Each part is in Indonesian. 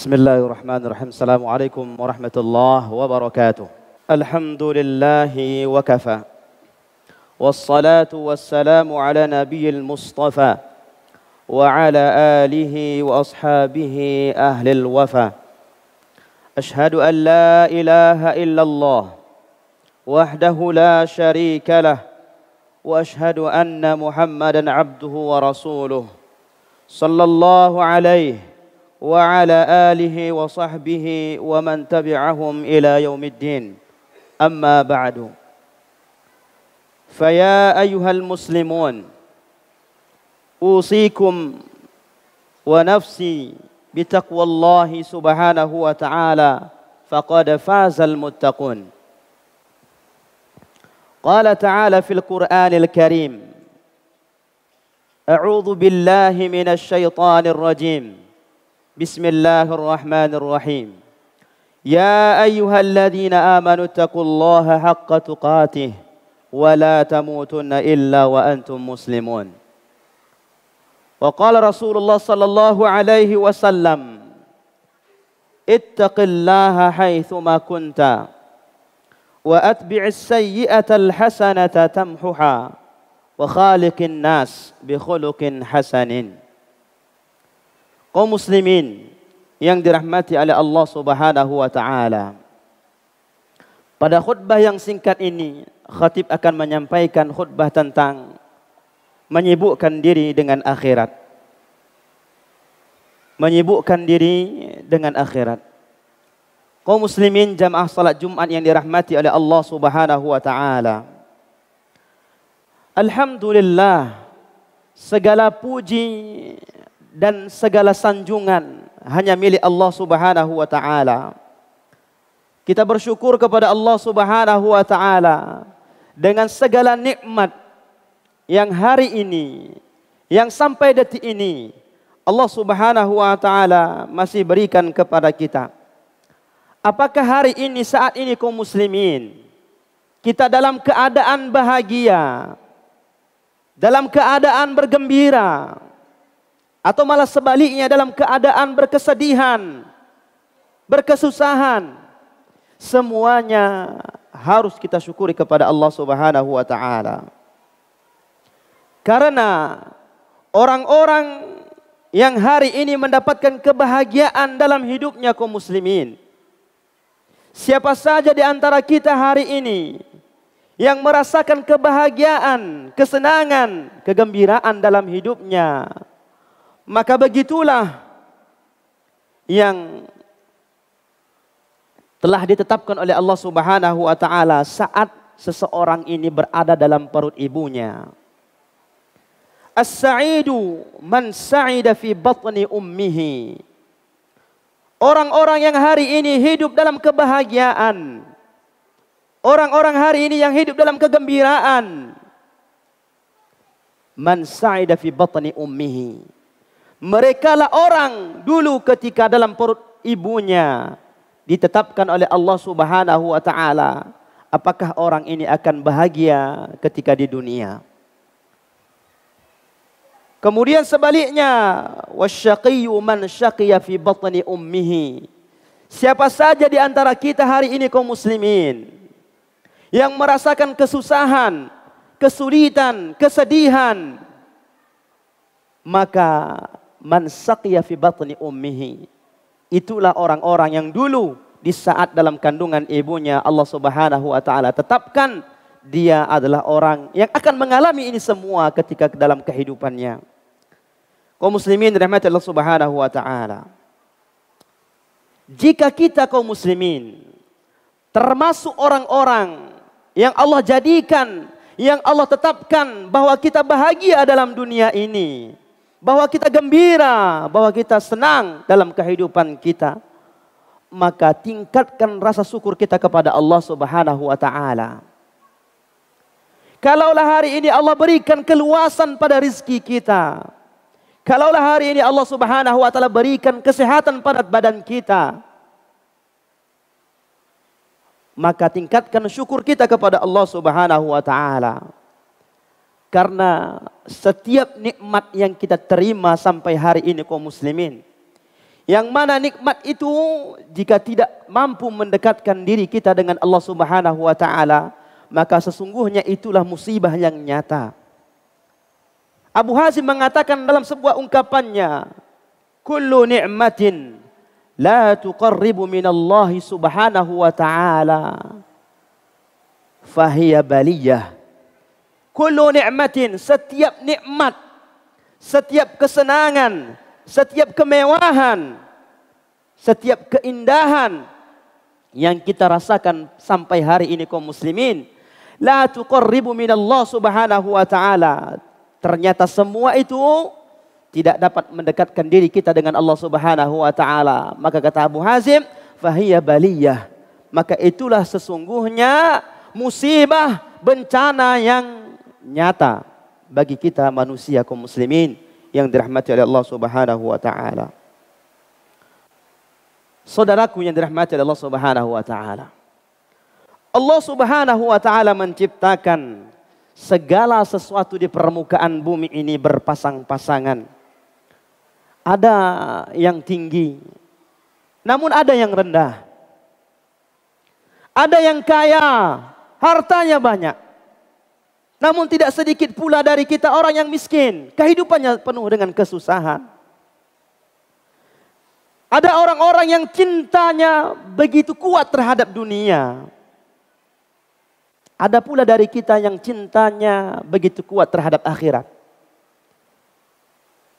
بسم الله الرحمن الرحيم السلام عليكم ورحمة الله وبركاته الحمد لله وكفى والصلاة والسلام على نبي المصطفى وعلى آله وأصحابه أهل الوفا أشهد أن لا إله إلا الله وحده لا شريك له وأشهد أن محمدا عبده ورسوله صلى الله عليه وعلى آله وصحبه ومن تبعهم إلى يوم الدين أما بعد فيا أيها المسلمون أوصيكم ونفسي بتقوى الله سبحانه وتعالى فقد فاز المتقون قال تعالى في القرآن الكريم أعوذ بالله من الشيطان الرجيم بسم الله الرحمن الرحيم يا أيها الذين آمنوا اتقوا الله حق تقاته ولا تموتن إلا وأنتم مسلمون وقال رسول الله صلى الله عليه وسلم اتق الله حيثما كنت وأتبع السيئة الحسنة تمحها وخالق الناس بخلق حسن kaum muslimin yang dirahmati oleh Allah Subhanahu wa taala. Pada khutbah yang singkat ini, khatib akan menyampaikan khutbah tentang menyibukkan diri dengan akhirat. Menyibukkan diri dengan akhirat. Kaum muslimin jamaah salat Jumat yang dirahmati oleh Allah Subhanahu wa taala. Alhamdulillah segala puji dan segala sanjungan hanya milik Allah Subhanahu wa taala. Kita bersyukur kepada Allah Subhanahu wa taala dengan segala nikmat yang hari ini yang sampai detik ini Allah Subhanahu wa taala masih berikan kepada kita. Apakah hari ini saat ini kaum muslimin kita dalam keadaan bahagia? Dalam keadaan bergembira? Atau malah sebaliknya dalam keadaan berkesedihan, berkesusahan. Semuanya harus kita syukuri kepada Allah Subhanahu wa taala. Karena orang-orang yang hari ini mendapatkan kebahagiaan dalam hidupnya kaum muslimin. Siapa saja di antara kita hari ini yang merasakan kebahagiaan, kesenangan, kegembiraan dalam hidupnya, maka begitulah yang telah ditetapkan oleh Allah Subhanahu wa taala saat seseorang ini berada dalam perut ibunya. As-sa'idu man sa'ida fi batni ummihi. Orang-orang yang hari ini hidup dalam kebahagiaan. Orang-orang hari ini yang hidup dalam kegembiraan. Man sa'ida fi batni ummihi mereka lah orang dulu ketika dalam perut ibunya ditetapkan oleh Allah Subhanahu wa taala. Apakah orang ini akan bahagia ketika di dunia? Kemudian sebaliknya, wasyaqiyyu man syaqiya fi batni ummihi. Siapa saja di antara kita hari ini kaum muslimin yang merasakan kesusahan, kesulitan, kesedihan, maka man saqiya fi batni ummihi. Itulah orang-orang yang dulu di saat dalam kandungan ibunya Allah Subhanahu wa taala tetapkan dia adalah orang yang akan mengalami ini semua ketika dalam kehidupannya. Kaum muslimin rahmat Allah Subhanahu wa taala. Jika kita kaum muslimin termasuk orang-orang yang Allah jadikan, yang Allah tetapkan bahwa kita bahagia dalam dunia ini, bahwa kita gembira, bahwa kita senang dalam kehidupan kita, maka tingkatkan rasa syukur kita kepada Allah Subhanahu wa taala. Kalaulah hari ini Allah berikan keluasan pada rizki kita. Kalaulah hari ini Allah Subhanahu wa taala berikan kesehatan pada badan kita. Maka tingkatkan syukur kita kepada Allah Subhanahu wa taala. Karena setiap nikmat yang kita terima sampai hari ini kaum muslimin. Yang mana nikmat itu jika tidak mampu mendekatkan diri kita dengan Allah Subhanahu wa taala, maka sesungguhnya itulah musibah yang nyata. Abu Hazim mengatakan dalam sebuah ungkapannya, "Kullu ni'matin la tuqarribu minallahi subhanahu wa ta'ala baliyah." Kullu ni'matin, setiap nikmat, setiap kesenangan, setiap kemewahan, setiap keindahan yang kita rasakan sampai hari ini kaum muslimin, la tuqarribu minallah subhanahu wa ta'ala. Ternyata semua itu tidak dapat mendekatkan diri kita dengan Allah Subhanahu wa taala. Maka kata Abu Hazim, fahiya baliyah. Maka itulah sesungguhnya musibah bencana yang nyata bagi kita manusia kaum muslimin yang dirahmati oleh Allah Subhanahu wa taala. Saudaraku yang dirahmati oleh Allah Subhanahu wa taala. Allah Subhanahu wa taala menciptakan segala sesuatu di permukaan bumi ini berpasang-pasangan. Ada yang tinggi, namun ada yang rendah. Ada yang kaya, hartanya banyak namun tidak sedikit pula dari kita orang yang miskin. Kehidupannya penuh dengan kesusahan. Ada orang-orang yang cintanya begitu kuat terhadap dunia. Ada pula dari kita yang cintanya begitu kuat terhadap akhirat.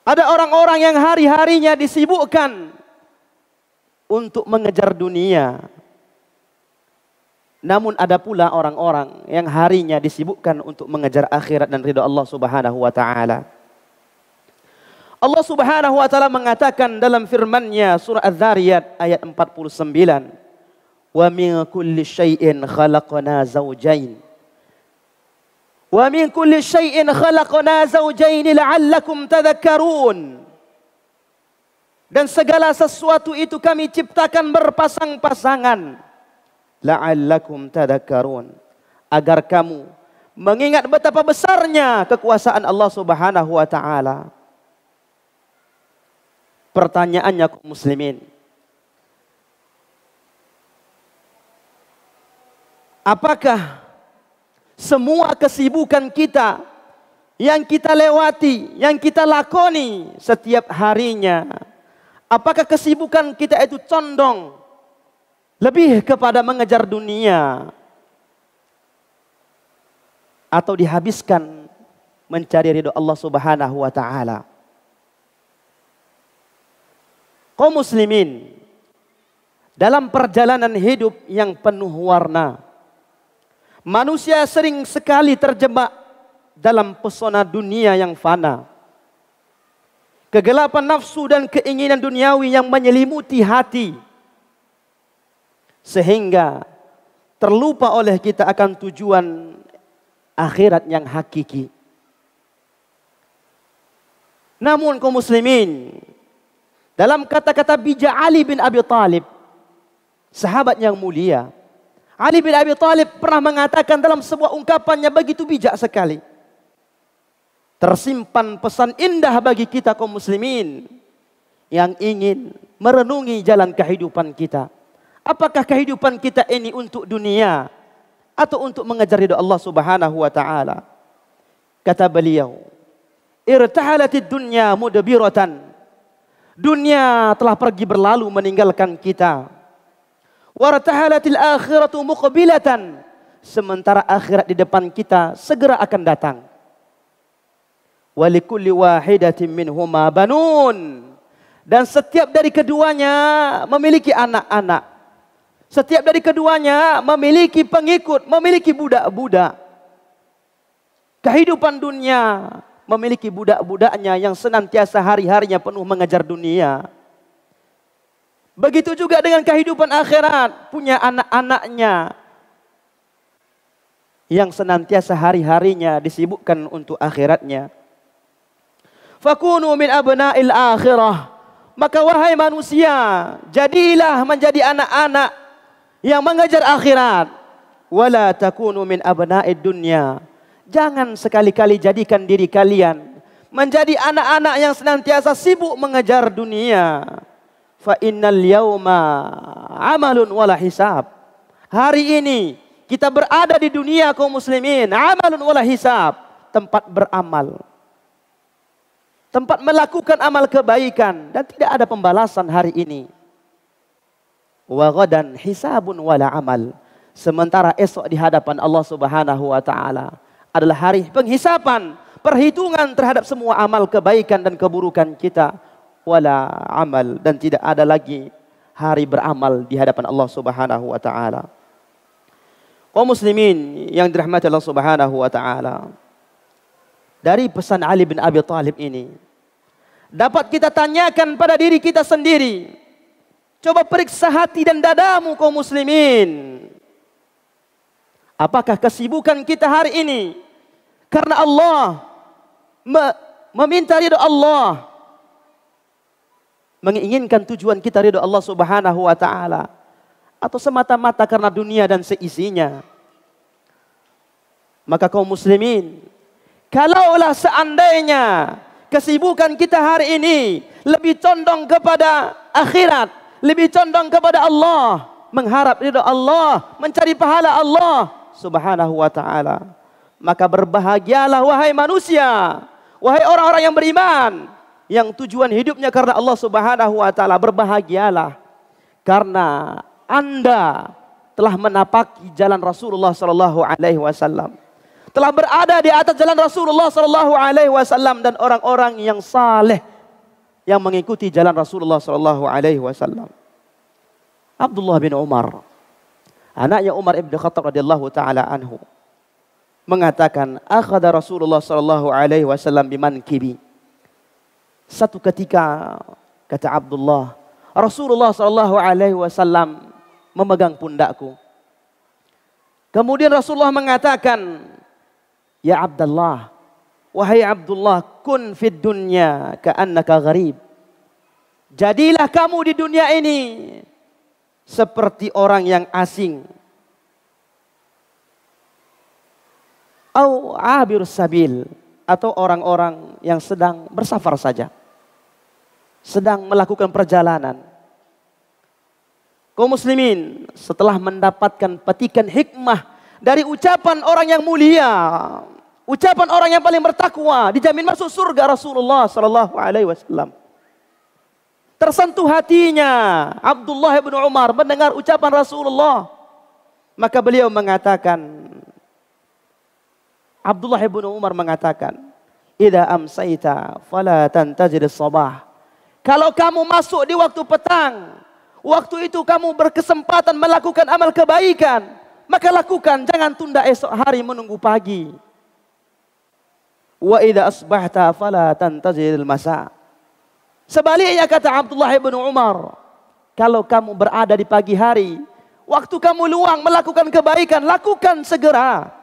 Ada orang-orang yang hari-harinya disibukkan untuk mengejar dunia, namun ada pula orang-orang yang harinya disibukkan untuk mengejar akhirat dan ridha Allah Subhanahu wa taala. Allah Subhanahu wa taala mengatakan dalam firman-Nya surah Az-Zariyat ayat 49, "Wa min kulli syai'in khalaqna zawjain." Wa min kulli syai'in khalaqna zawjain la'allakum tadhakkarun. Dan segala sesuatu itu kami ciptakan berpasang-pasangan la'allakum tadakkarun agar kamu mengingat betapa besarnya kekuasaan Allah Subhanahu wa taala. Pertanyaannya kaum muslimin. Apakah semua kesibukan kita yang kita lewati, yang kita lakoni setiap harinya, apakah kesibukan kita itu condong lebih kepada mengejar dunia atau dihabiskan mencari ridho Allah Subhanahu wa taala. Kau muslimin dalam perjalanan hidup yang penuh warna manusia sering sekali terjebak dalam pesona dunia yang fana. Kegelapan nafsu dan keinginan duniawi yang menyelimuti hati sehingga terlupa oleh kita akan tujuan akhirat yang hakiki. Namun kaum muslimin, dalam kata-kata bijak Ali bin Abi Talib, sahabat yang mulia, Ali bin Abi Talib pernah mengatakan dalam sebuah ungkapannya begitu bijak sekali. Tersimpan pesan indah bagi kita kaum muslimin yang ingin merenungi jalan kehidupan kita. Apakah kehidupan kita ini untuk dunia atau untuk mengejar ridho Allah Subhanahu wa taala? Kata beliau, irtahalatid dunya mudbiratan. Dunia telah pergi berlalu meninggalkan kita. Wartahalatil akhiratu muqbilatan. Sementara akhirat di depan kita segera akan datang. Walikulli wahidatin minhuma banun. Dan setiap dari keduanya memiliki anak-anak. Setiap dari keduanya memiliki pengikut, memiliki budak-budak. Kehidupan dunia memiliki budak-budaknya yang senantiasa hari-harinya penuh mengejar dunia. Begitu juga dengan kehidupan akhirat, punya anak-anaknya yang senantiasa hari-harinya disibukkan untuk akhiratnya. Fakunu min abna'il akhirah. Maka wahai manusia, jadilah menjadi anak-anak yang mengejar akhirat. Wala takunu min abna'id dunya. Jangan sekali-kali jadikan diri kalian menjadi anak-anak yang senantiasa sibuk mengejar dunia. Fa innal yauma amalun wala hisab. Hari ini kita berada di dunia kaum muslimin, amalun wala hisab, tempat beramal. Tempat melakukan amal kebaikan dan tidak ada pembalasan hari ini wa hisabun wala amal. Sementara esok di hadapan Allah Subhanahu wa taala adalah hari penghisapan, perhitungan terhadap semua amal kebaikan dan keburukan kita wala amal dan tidak ada lagi hari beramal di hadapan Allah Subhanahu wa taala. Kaum muslimin yang dirahmati Allah Subhanahu wa taala. Dari pesan Ali bin Abi Thalib ini dapat kita tanyakan pada diri kita sendiri Coba periksa hati dan dadamu kaum muslimin. Apakah kesibukan kita hari ini karena Allah meminta ridho Allah menginginkan tujuan kita ridho Allah Subhanahu wa taala atau semata-mata karena dunia dan seisinya. Maka kaum muslimin, kalaulah seandainya kesibukan kita hari ini lebih condong kepada akhirat lebih condong kepada Allah, mengharap ridha Allah, mencari pahala Allah Subhanahu wa taala. Maka berbahagialah wahai manusia, wahai orang-orang yang beriman yang tujuan hidupnya karena Allah Subhanahu wa taala, berbahagialah karena Anda telah menapaki jalan Rasulullah sallallahu alaihi wasallam. Telah berada di atas jalan Rasulullah sallallahu alaihi wasallam dan orang-orang yang saleh yang mengikuti jalan Rasulullah Shallallahu Alaihi Wasallam. Abdullah bin Umar, anaknya Umar ibn Khattab radhiyallahu taala anhu, mengatakan, "Akhada Rasulullah Shallallahu Alaihi Wasallam biman kibi." Satu ketika kata Abdullah, Rasulullah Shallallahu Alaihi Wasallam memegang pundakku. Kemudian Rasulullah mengatakan, "Ya Abdullah, wahai Abdullah, kun fid dunya ka'annaka gharib. Jadilah kamu di dunia ini seperti orang yang asing. Au abir sabil atau orang-orang yang sedang bersafar saja. Sedang melakukan perjalanan. Kau muslimin setelah mendapatkan petikan hikmah dari ucapan orang yang mulia Ucapan orang yang paling bertakwa dijamin masuk surga Rasulullah sallallahu alaihi wasallam. Tersentuh hatinya Abdullah bin Umar mendengar ucapan Rasulullah. Maka beliau mengatakan Abdullah bin Umar mengatakan, "Idza amsaita fala tantajir sabah." Kalau kamu masuk di waktu petang, waktu itu kamu berkesempatan melakukan amal kebaikan, maka lakukan, jangan tunda esok hari menunggu pagi. Wa idza asbahta fala tantaziril masa. Sebaliknya kata Abdullah bin Umar, kalau kamu berada di pagi hari, waktu kamu luang melakukan kebaikan, lakukan segera.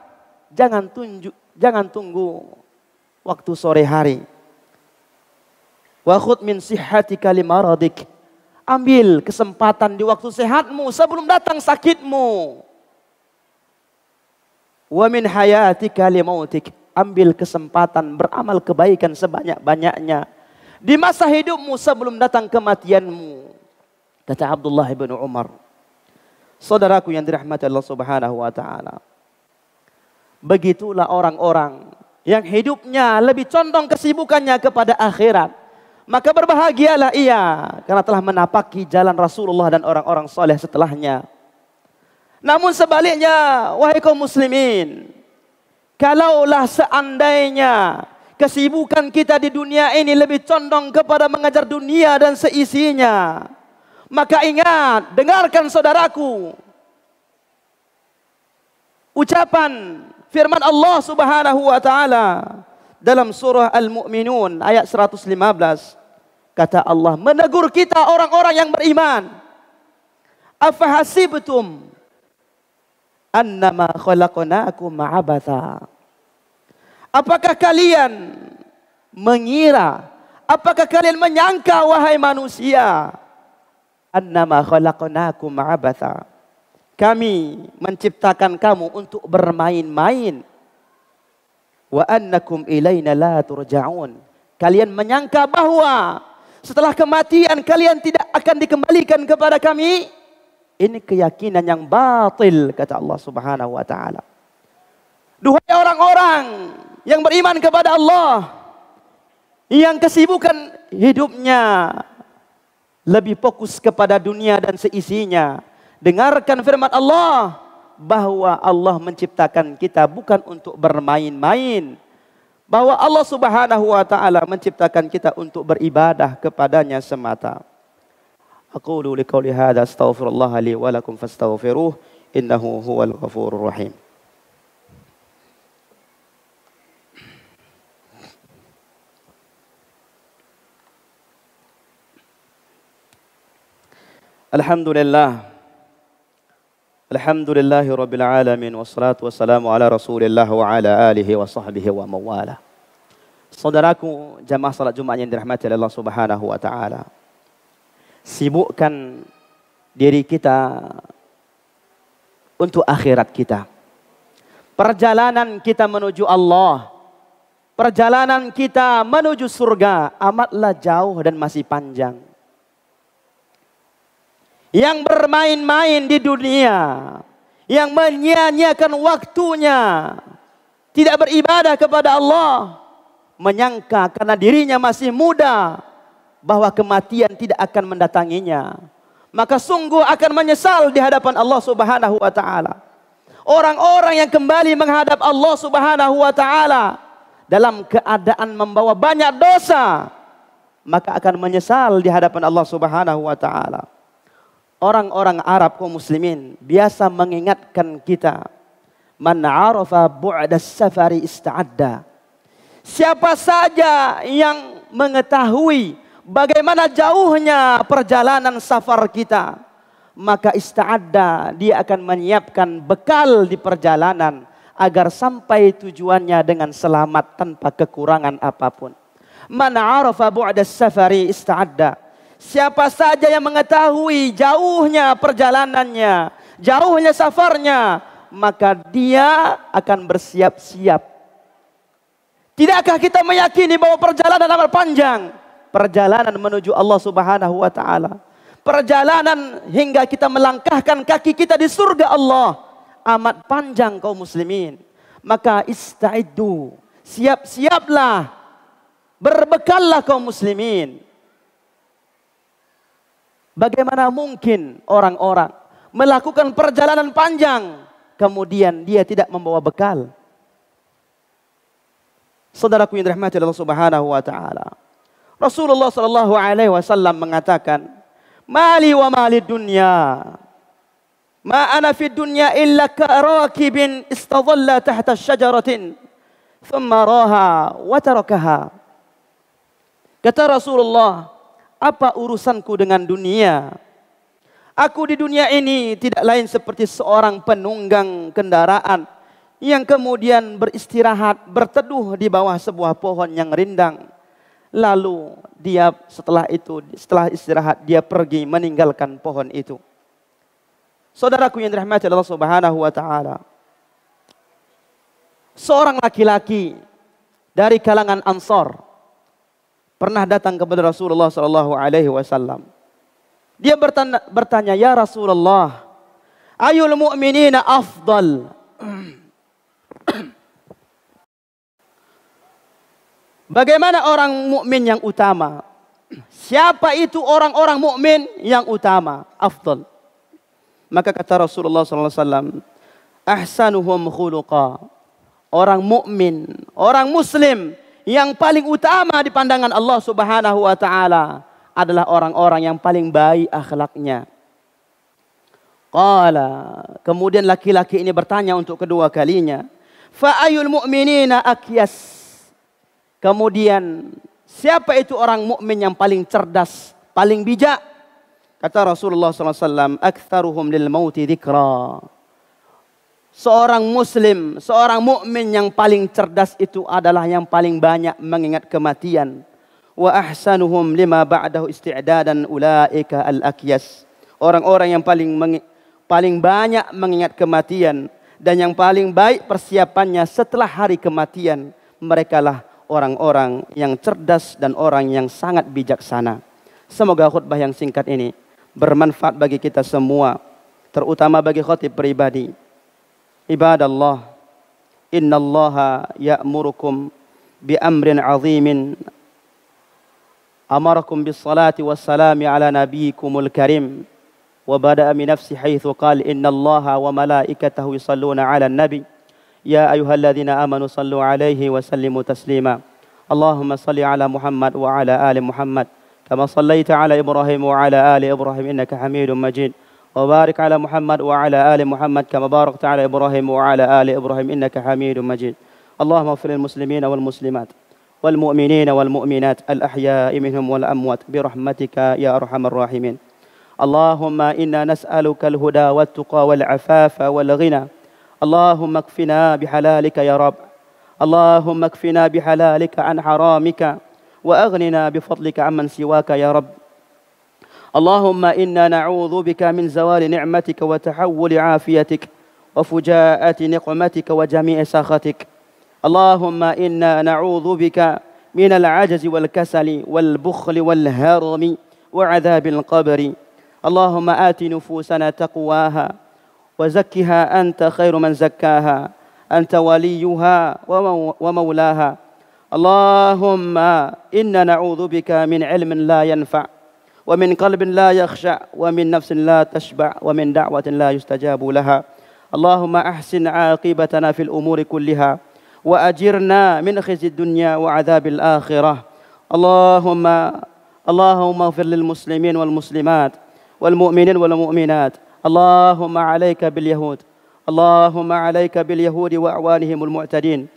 Jangan tunjuk, jangan tunggu waktu sore hari. Wa khud min sihhatika limaradik. Ambil kesempatan di waktu sehatmu sebelum datang sakitmu. Wa min hayatika limautik ambil kesempatan beramal kebaikan sebanyak-banyaknya. Di masa hidupmu sebelum datang kematianmu. Kata Abdullah bin Umar. Saudaraku yang dirahmati Allah subhanahu wa ta'ala. Begitulah orang-orang yang hidupnya lebih condong kesibukannya kepada akhirat. Maka berbahagialah ia karena telah menapaki jalan Rasulullah dan orang-orang soleh setelahnya. Namun sebaliknya, wahai kaum muslimin, Kalaulah seandainya kesibukan kita di dunia ini lebih condong kepada mengejar dunia dan seisinya. Maka ingat, dengarkan saudaraku. Ucapan firman Allah Subhanahu wa taala dalam surah Al-Mu'minun ayat 115. Kata Allah menegur kita orang-orang yang beriman. Afahasibtum annama khalaqnakum ma'abatha. Apakah kalian mengira, apakah kalian menyangka wahai manusia, annama khalaqnakum ma'abatha. Kami menciptakan kamu untuk bermain-main. Wa annakum ilaina la turja'un. Kalian menyangka bahwa setelah kematian kalian tidak akan dikembalikan kepada kami. Ini keyakinan yang batil kata Allah Subhanahu wa taala. Duhai orang-orang yang beriman kepada Allah yang kesibukan hidupnya lebih fokus kepada dunia dan seisinya. Dengarkan firman Allah bahwa Allah menciptakan kita bukan untuk bermain-main. Bahwa Allah Subhanahu wa taala menciptakan kita untuk beribadah kepadanya semata. أقول لقولي هذا أستغفر الله لي ولكم فاستغفروه إنه هو الغفور الرحيم الحمد لله الحمد لله رب العالمين والصلاة والسلام على رسول الله وعلى آله وصحبه ومواله والاه جماعة صلاة جمعة Jumat رحمة الله سبحانه وتعالى sibukkan diri kita untuk akhirat kita. Perjalanan kita menuju Allah, perjalanan kita menuju surga amatlah jauh dan masih panjang. Yang bermain-main di dunia, yang menyia-nyiakan waktunya, tidak beribadah kepada Allah, menyangka karena dirinya masih muda, bahwa kematian tidak akan mendatanginya, maka sungguh akan menyesal di hadapan Allah Subhanahu wa taala. Orang-orang yang kembali menghadap Allah Subhanahu wa taala dalam keadaan membawa banyak dosa, maka akan menyesal di hadapan Allah Subhanahu wa taala. Orang-orang Arab kaum muslimin biasa mengingatkan kita, man arafa bu'da safari ista'adda. Siapa saja yang mengetahui bagaimana jauhnya perjalanan safar kita, maka ista'adda dia akan menyiapkan bekal di perjalanan agar sampai tujuannya dengan selamat tanpa kekurangan apapun. Man arafa bu'da safari ista'adda. Siapa saja yang mengetahui jauhnya perjalanannya, jauhnya safarnya, maka dia akan bersiap-siap. Tidakkah kita meyakini bahwa perjalanan amat panjang? perjalanan menuju Allah Subhanahu wa taala. Perjalanan hingga kita melangkahkan kaki kita di surga Allah amat panjang kaum muslimin. Maka istaidu, siap-siaplah. Berbekallah kaum muslimin. Bagaimana mungkin orang-orang melakukan perjalanan panjang kemudian dia tidak membawa bekal? Saudaraku yang dirahmati Allah Subhanahu wa taala. Rasulullah Shallallahu Alaihi Wasallam mengatakan, "Mali wa mali dunya, ma ana fi dunya illa karakibin istadalla tahta syajaratin, thumma raha wa tarakaha." Kata Rasulullah, apa urusanku dengan dunia? Aku di dunia ini tidak lain seperti seorang penunggang kendaraan yang kemudian beristirahat, berteduh di bawah sebuah pohon yang rindang. Lalu dia setelah itu, setelah istirahat dia pergi meninggalkan pohon itu. Saudaraku yang dirahmati Allah Subhanahu wa taala. Seorang laki-laki dari kalangan Ansor pernah datang kepada Rasulullah sallallahu alaihi wasallam. Dia bertanya, bertanya, "Ya Rasulullah, ayul mu'minina afdal?" Bagaimana orang mukmin yang utama? Siapa itu orang-orang mukmin yang utama? Afdal. Maka kata Rasulullah SAW, ahsanuhum khuluqa. Orang mukmin, orang muslim yang paling utama di pandangan Allah Subhanahu wa taala adalah orang-orang yang paling baik akhlaknya. Qala, kemudian laki-laki ini bertanya untuk kedua kalinya, fa ayul mu'minina akyas? Kemudian siapa itu orang mukmin yang paling cerdas, paling bijak? Kata Rasulullah SAW, "Aktsaruhum lil mauti dzikra." Seorang muslim, seorang mukmin yang paling cerdas itu adalah yang paling banyak mengingat kematian. Wa ahsanuhum lima ba'dahu isti'dadan ulaika al-akyas. Orang-orang yang paling paling banyak mengingat kematian dan yang paling baik persiapannya setelah hari kematian merekalah orang-orang yang cerdas dan orang yang sangat bijaksana. Semoga khutbah yang singkat ini bermanfaat bagi kita semua, terutama bagi khotib pribadi. Ibadallah, innallaha ya'murukum bi amrin azimin. Amarakum bis salati wassalami ala nabiyikumul karim. وبدأ من نفسه حيث قال إن wa وملائكته يصلون ala النبي يا أيها الذين آمنوا صلوا عليه وسلموا تسليما اللهم صل على محمد وعلى آل محمد كما صليت على إبراهيم وعلى آل إبراهيم إنك حميد مجيد وبارك على محمد وعلى آل محمد كما باركت على إبراهيم وعلى آل إبراهيم إنك حميد مجيد اللهم اغفر للمسلمين والمسلمات والمؤمنين والمؤمنات الأحياء منهم والأموات برحمتك يا أرحم الراحمين اللهم إنا نسألك الهدى والتقى والعفاف والغنى اللهم اكفنا بحلالك يا رب اللهم اكفنا بحلالك عن حرامك وأغننا بفضلك عمن سواك يا رب اللهم إنا نعوذ بك من زوال نعمتك وتحول عافيتك وفجاءة نقمتك وجميع سخطك اللهم إنا نعوذ بك من العجز والكسل والبخل والهرم وعذاب القبر اللهم آت نفوسنا تقواها وزكها أنت خير من زكاها أنت وليها ومولاها اللهم إنا نعوذ بك من علم لا ينفع ومن قلب لا يخشع ومن نفس لا تشبع ومن دعوة لا يستجاب لها اللهم أحسن عاقبتنا في الأمور كلها وأجرنا من خزي الدنيا وعذاب الآخرة اللهم اللهم اغفر للمسلمين والمسلمات والمؤمنين والمؤمنات اللهم عليك باليهود اللهم عليك باليهود وأعوانهم المعتدين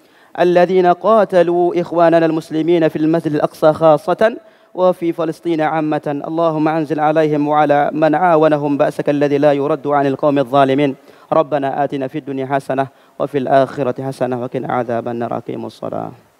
الذين قاتلوا إخواننا المسلمين في المسجد الأقصى خاصة وفي فلسطين عامة اللهم أنزل عليهم وعلى من عاونهم بأسك الذي لا يرد عن القوم الظالمين ربنا آتنا في الدنيا حسنة وفي الآخرة حسنة وقنا عذاب النار أقيموا الصلاة